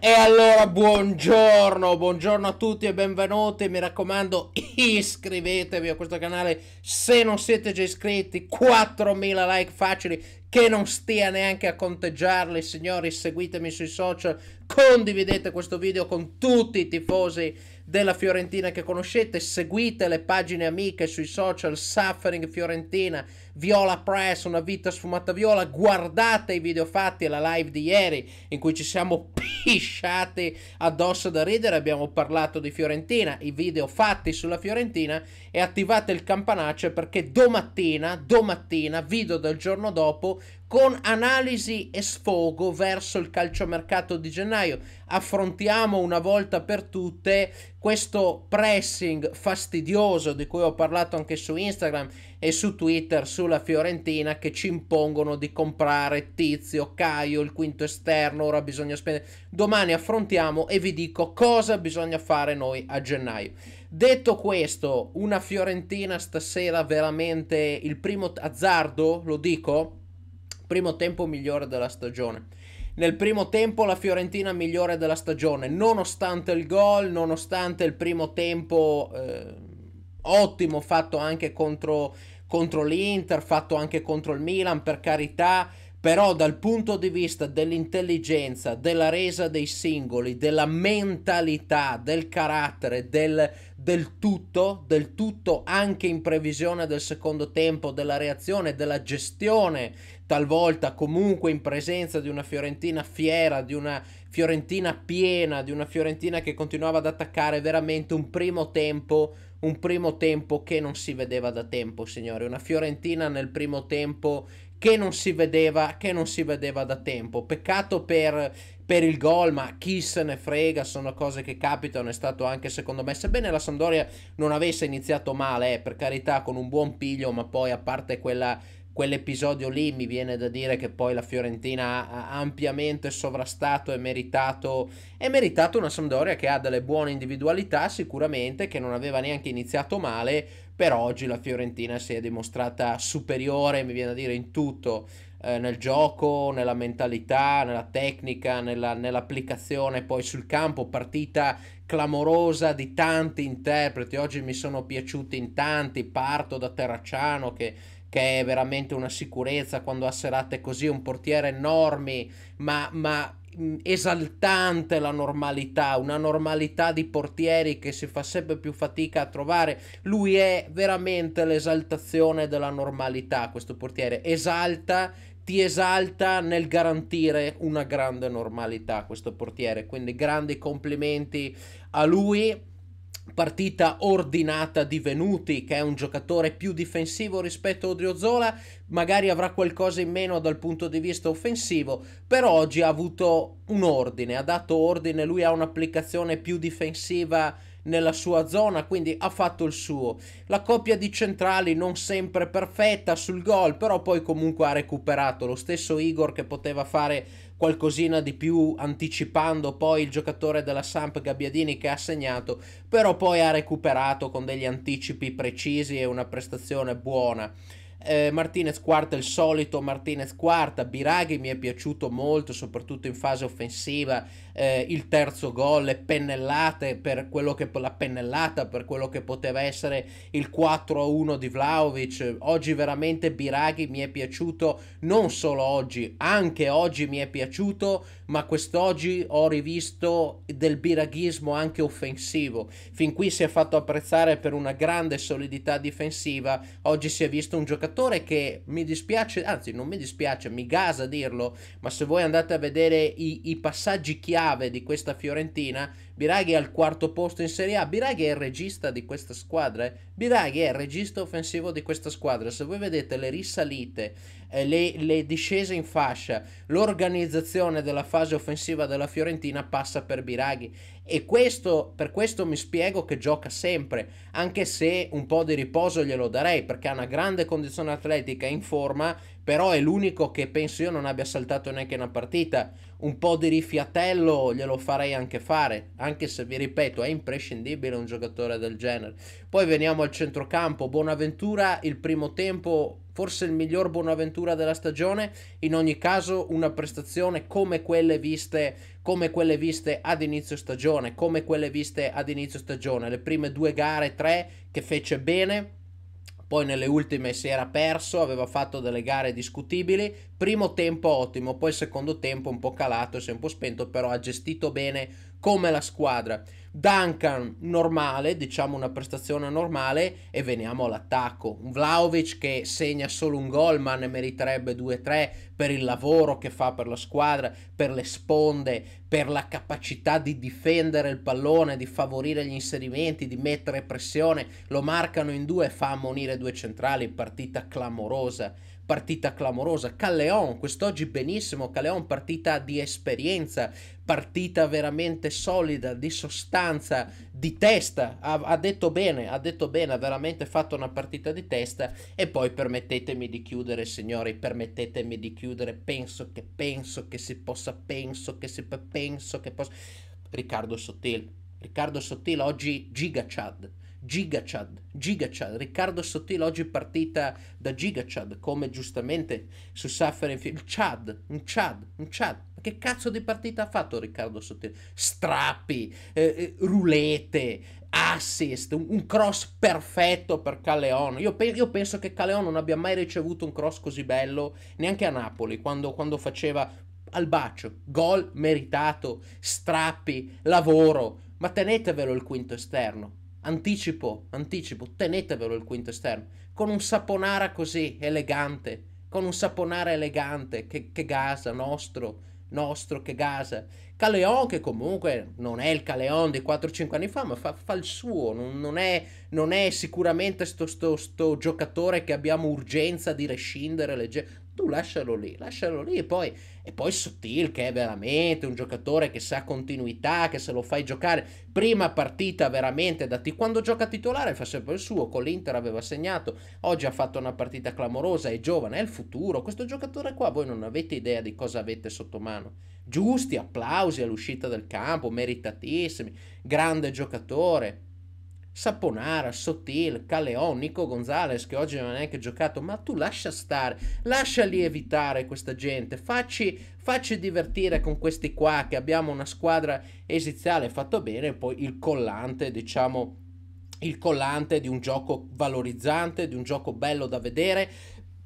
E allora buongiorno, buongiorno a tutti e benvenuti, mi raccomando iscrivetevi a questo canale se non siete già iscritti, 4000 like facili che non stia neanche a conteggiarli signori, seguitemi sui social, condividete questo video con tutti i tifosi della Fiorentina che conoscete, seguite le pagine amiche sui social Suffering Fiorentina, Viola Press, Una vita sfumata viola, guardate i video fatti e la live di ieri in cui ci siamo pisciati addosso da ridere, abbiamo parlato di Fiorentina, i video fatti sulla Fiorentina e attivate il campanaccio perché domattina, domattina, video del giorno dopo, con analisi e sfogo verso il calciomercato di gennaio. Affrontiamo una volta per tutte questo pressing fastidioso di cui ho parlato anche su Instagram e su Twitter sulla Fiorentina che ci impongono di comprare Tizio, Caio, il quinto esterno, ora bisogna spendere. Domani affrontiamo e vi dico cosa bisogna fare noi a gennaio. Detto questo, una Fiorentina stasera veramente il primo azzardo, lo dico, primo tempo migliore della stagione. Nel primo tempo la Fiorentina migliore della stagione, nonostante il gol, nonostante il primo tempo eh, ottimo fatto anche contro, contro l'Inter, fatto anche contro il Milan, per carità, però dal punto di vista dell'intelligenza, della resa dei singoli, della mentalità, del carattere, del, del, tutto, del tutto anche in previsione del secondo tempo, della reazione, della gestione, talvolta comunque in presenza di una Fiorentina fiera, di una Fiorentina piena, di una Fiorentina che continuava ad attaccare veramente un primo tempo un primo tempo che non si vedeva da tempo, signori. Una Fiorentina nel primo tempo che non si vedeva, che non si vedeva da tempo. Peccato per, per il gol, ma chi se ne frega, sono cose che capitano, è stato anche secondo me, sebbene la Sampdoria non avesse iniziato male, eh, per carità, con un buon piglio, ma poi a parte quella quell'episodio lì mi viene da dire che poi la Fiorentina ha ampiamente sovrastato e meritato, è meritato una Sampdoria che ha delle buone individualità sicuramente, che non aveva neanche iniziato male, però oggi la Fiorentina si è dimostrata superiore, mi viene da dire, in tutto, eh, nel gioco, nella mentalità, nella tecnica, nella, nell'applicazione, poi sul campo, partita clamorosa di tanti interpreti, oggi mi sono piaciuti in tanti, parto da Terracciano che che è veramente una sicurezza quando ha serate così, un portiere enorme, ma, ma mm, esaltante la normalità, una normalità di portieri che si fa sempre più fatica a trovare. Lui è veramente l'esaltazione della normalità, questo portiere. Esalta, ti esalta nel garantire una grande normalità, questo portiere. Quindi grandi complimenti a lui partita ordinata di Venuti, che è un giocatore più difensivo rispetto a Zola, magari avrà qualcosa in meno dal punto di vista offensivo, però oggi ha avuto un ordine, ha dato ordine, lui ha un'applicazione più difensiva nella sua zona, quindi ha fatto il suo. La coppia di centrali non sempre perfetta sul gol, però poi comunque ha recuperato lo stesso Igor che poteva fare qualcosina di più anticipando poi il giocatore della Samp Gabbiadini che ha segnato, però poi ha recuperato con degli anticipi precisi e una prestazione buona. Eh, Martinez quarta il solito Martinez quarta, Biraghi mi è piaciuto molto soprattutto in fase offensiva eh, il terzo gol, le pennellate per quello che, la pennellata per quello che poteva essere il 4-1 di Vlaovic oggi veramente Biraghi mi è piaciuto non solo oggi, anche oggi mi è piaciuto ma quest'oggi ho rivisto del biraghismo anche offensivo fin qui si è fatto apprezzare per una grande solidità difensiva oggi si è visto un giocatore giocatore che mi dispiace, anzi non mi dispiace, mi gasa dirlo, ma se voi andate a vedere i, i passaggi chiave di questa Fiorentina, Biraghi è al quarto posto in Serie A, Biraghi è il regista di questa squadra, eh? Biraghi è il regista offensivo di questa squadra, se voi vedete le risalite, eh, le, le discese in fascia, l'organizzazione della fase offensiva della Fiorentina passa per Biraghi e questo, per questo mi spiego che gioca sempre, anche se un po' di riposo glielo darei, perché ha una grande condizione atletica in forma, però è l'unico che penso io non abbia saltato neanche una partita. Un po' di rifiatello glielo farei anche fare, anche se vi ripeto, è imprescindibile un giocatore del genere. Poi veniamo al centrocampo, Bonaventura il primo tempo forse il miglior Bonaventura della stagione, in ogni caso una prestazione come quelle viste, come quelle viste ad inizio stagione, come quelle viste ad inizio stagione, le prime due gare, tre che fece bene, poi nelle ultime si era perso, aveva fatto delle gare discutibili, primo tempo ottimo, poi secondo tempo un po' calato, si è un po' spento, però ha gestito bene come la squadra. Duncan normale, diciamo una prestazione normale e veniamo all'attacco. Un Vlaovic che segna solo un gol ma ne meriterebbe 2-3 per il lavoro che fa per la squadra, per le sponde, per la capacità di difendere il pallone, di favorire gli inserimenti, di mettere pressione. Lo marcano in due e fa ammonire due centrali, partita clamorosa partita clamorosa. Calleon, quest'oggi benissimo, Calleon partita di esperienza, partita veramente solida, di sostanza, di testa, ha, ha, detto bene, ha detto bene, ha veramente fatto una partita di testa e poi permettetemi di chiudere signori, permettetemi di chiudere, penso che penso che si possa, penso che si penso che possa... Riccardo Sottil, Riccardo Sottil oggi giga Chad Gigachad, Gigachad, Riccardo Sottile oggi partita da Gigachad, come giustamente su Suffering Film, Chad, un Chad, un Chad, ma che cazzo di partita ha fatto Riccardo Sottile? Strappi, eh, eh, rulete, assist, un, un, cross perfetto per Caleone, io, pe- io, penso che Caleone non abbia mai ricevuto un cross così bello, neanche a Napoli, quando, quando faceva al bacio, gol meritato, strappi, lavoro, ma tenetevelo il quinto esterno, Anticipo, anticipo, tenetevelo il quinto esterno, con un saponara così elegante, con un saponara elegante che, che gasa, nostro, nostro che gasa. Caleon che comunque non è il Caleon di 4-5 anni fa, ma fa, fa il suo, non, non, è, non è, sicuramente sto, sto, sto, giocatore che abbiamo urgenza di rescindere, legge- tu lascialo lì, lascialo lì e poi, e poi Sottil che è veramente un giocatore che sa continuità, che se lo fai giocare, prima partita veramente da t- quando gioca titolare fa sempre il suo, con l'Inter aveva segnato, oggi ha fatto una partita clamorosa, è giovane, è il futuro, questo giocatore qua voi non avete idea di cosa avete sotto mano. Giusti applausi all'uscita del campo, meritatissimi, grande giocatore Saponara, Sotil, Caleon, Nico Gonzalez che oggi non ha neanche giocato, ma tu lascia stare, lascia lievitare questa gente, facci, facci divertire con questi qua che abbiamo una squadra esiziale fatto bene e poi il collante, diciamo, il collante di un gioco valorizzante, di un gioco bello da vedere.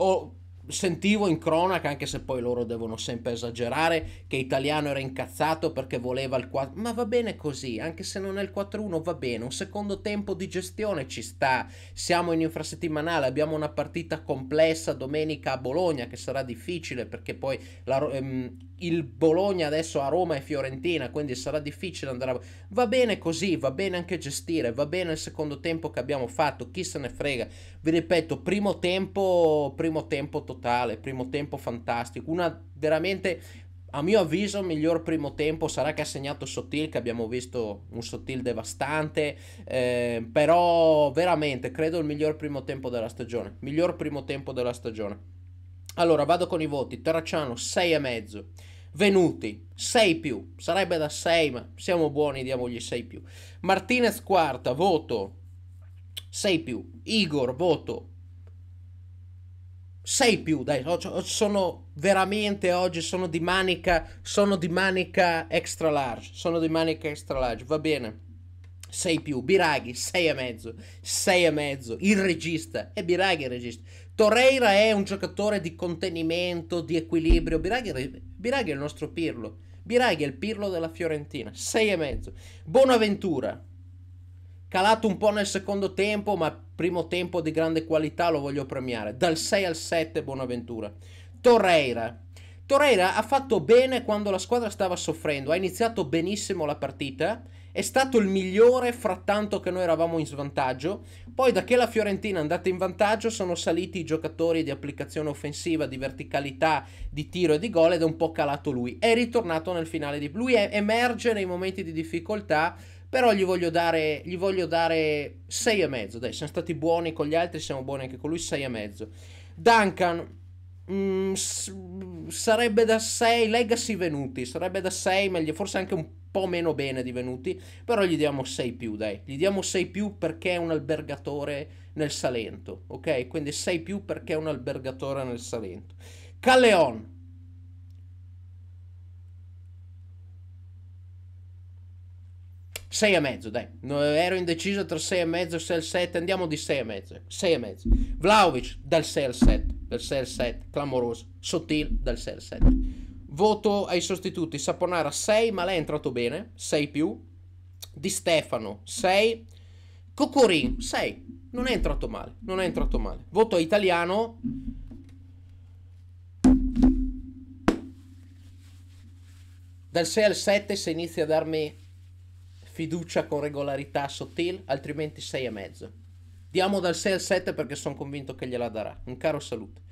O sentivo in cronaca, anche se poi loro devono sempre esagerare, che Italiano era incazzato perché voleva il 4 ma va bene così, anche se non è il 4-1 va bene, un secondo tempo di gestione ci sta, siamo in infrasettimanale, abbiamo una partita complessa domenica a Bologna che sarà difficile perché poi la, ehm, il Bologna adesso a Roma e Fiorentina, quindi sarà difficile andare a... Va bene così, va bene anche gestire, va bene il secondo tempo che abbiamo fatto, chi se ne frega. Vi ripeto, primo tempo, primo tempo totale, primo tempo fantastico, una veramente... A mio avviso, miglior primo tempo sarà che ha segnato Sottil, che abbiamo visto un Sottil devastante, eh, però veramente credo il miglior primo tempo della stagione. Miglior primo tempo della stagione. Allora vado con i voti. Terracciano e mezzo. Venuti 6 più. Sarebbe da 6, ma siamo buoni, diamogli 6 più. Martinez quarta, voto 6 più. Igor, voto 6 più. Dai, sono veramente oggi, sono di manica, sono di manica extra large. Sono di manica extra large, va bene. 6 più, Biraghi 6,5, 6,5, il regista, è Biraghi il regista. Torreira è un giocatore di contenimento, di equilibrio, Biraghi, Biraghi è il nostro Pirlo, Biraghi è il Pirlo della Fiorentina, 6,5. Bonaventura, calato un po' nel secondo tempo, ma primo tempo di grande qualità lo voglio premiare, dal 6 al 7 Bonaventura. Torreira, Torreira ha fatto bene quando la squadra stava soffrendo, ha iniziato benissimo la partita è stato il migliore frattanto che noi eravamo in svantaggio. Poi da che la Fiorentina è andata in vantaggio sono saliti i giocatori di applicazione offensiva, di verticalità, di tiro e di gol ed è un po' calato lui. È ritornato nel finale di... Lui è, emerge nei momenti di difficoltà, però gli voglio dare, gli voglio dare 6,5. Dai, siamo stati buoni con gli altri, siamo buoni anche con lui, 6,5. Duncan, Mm, sarebbe da 6 Legacy venuti, sarebbe da 6, meglio forse anche un po' meno bene di venuti, però gli diamo 6 più, dai. Gli diamo 6 più perché è un albergatore nel Salento, ok? Quindi 6 più perché è un albergatore nel Salento. Calleon. Sei e mezzo, dai. No, ero indeciso tra 6 e mezzo e 6 e 7. Andiamo di 6 e mezzo. 6 e mezzo. Vlaovic dal 6 al 7 del Ser 7, clamoroso, Sotil del Ser 7. Voto ai sostituti, Saponara 6, ma lei è entrato bene, 6 più, Di Stefano 6, Cocorin 6, non è entrato male, non è entrato male. Voto a italiano. Dal 6 al 7 se inizia a darmi fiducia con regolarità sottile, altrimenti 6,5. Diamo dal 6 al 7 perché sono convinto che gliela darà. Un caro saluto.